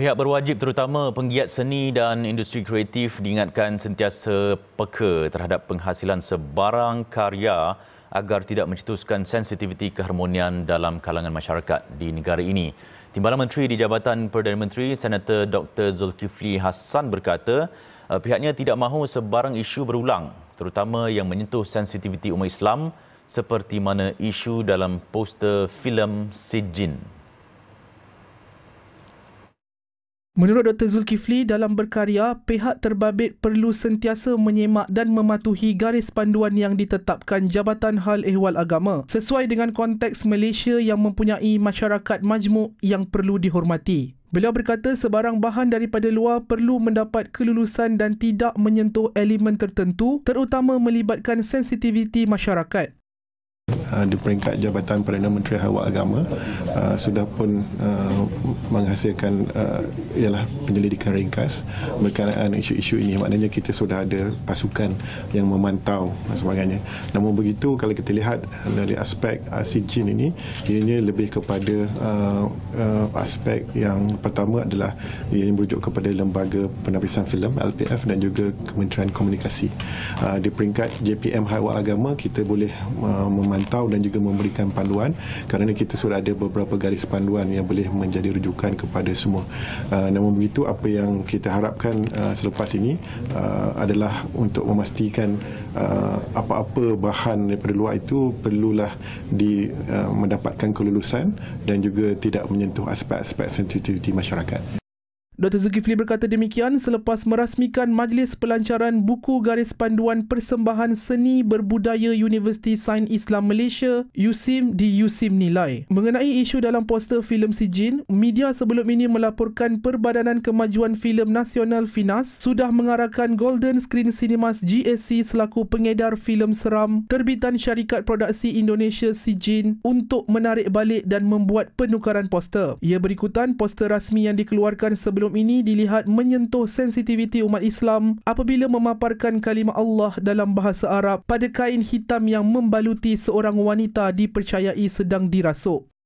pihak berwajib terutama penggiat seni dan industri kreatif diingatkan sentiasa peka terhadap penghasilan sebarang karya agar tidak mencetuskan sensitiviti keharmonian dalam kalangan masyarakat di negara ini. Timbalan Menteri di Jabatan Perdana Menteri, Senator Dr. Zulkifli Hassan berkata, eh, pihaknya tidak mahu sebarang isu berulang, terutama yang menyentuh sensitiviti umat Islam seperti mana isu dalam poster filem Sijin. Menurut Dr. Zulkifli, dalam berkarya, pihak terbabit perlu sentiasa menyemak dan mematuhi garis panduan yang ditetapkan Jabatan Hal Ehwal Agama sesuai dengan konteks Malaysia yang mempunyai masyarakat majmuk yang perlu dihormati. Beliau berkata sebarang bahan daripada luar perlu mendapat kelulusan dan tidak menyentuh elemen tertentu terutama melibatkan sensitiviti masyarakat. Uh, di peringkat Jabatan Perdana Menteri Hawa Agama uh, sudah pun uh, menghasilkan ialah penyelidikan ringkas berkaitan isu-isu ini maknanya kita sudah ada pasukan yang memantau dan sebagainya namun begitu kalau kita lihat dari aspek asijin ini ianya lebih kepada aspek yang pertama adalah ia merujuk kepada lembaga penapisan filem LPF dan juga Kementerian Komunikasi di peringkat JPM Hawa Agama kita boleh memantau memantau dan juga memberikan panduan kerana kita sudah ada beberapa garis panduan yang boleh menjadi rujukan kepada semua. Uh, namun begitu, apa yang kita harapkan uh, selepas ini uh, adalah untuk memastikan uh, apa-apa bahan daripada luar itu perlulah di, uh, mendapatkan kelulusan dan juga tidak menyentuh aspek-aspek sensitiviti masyarakat. Dr. Zulkifli berkata demikian selepas merasmikan majlis pelancaran buku garis panduan persembahan seni berbudaya Universiti Sains Islam Malaysia USIM di USIM Nilai. Mengenai isu dalam poster filem Sijin, media sebelum ini melaporkan Perbadanan Kemajuan Filem Nasional FINAS sudah mengarahkan Golden Screen Cinemas GSC selaku pengedar filem seram terbitan syarikat produksi Indonesia Sijin untuk menarik balik dan membuat penukaran poster. Ia berikutan poster rasmi yang dikeluarkan sebelum maklum ini dilihat menyentuh sensitiviti umat Islam apabila memaparkan kalimah Allah dalam bahasa Arab pada kain hitam yang membaluti seorang wanita dipercayai sedang dirasuk.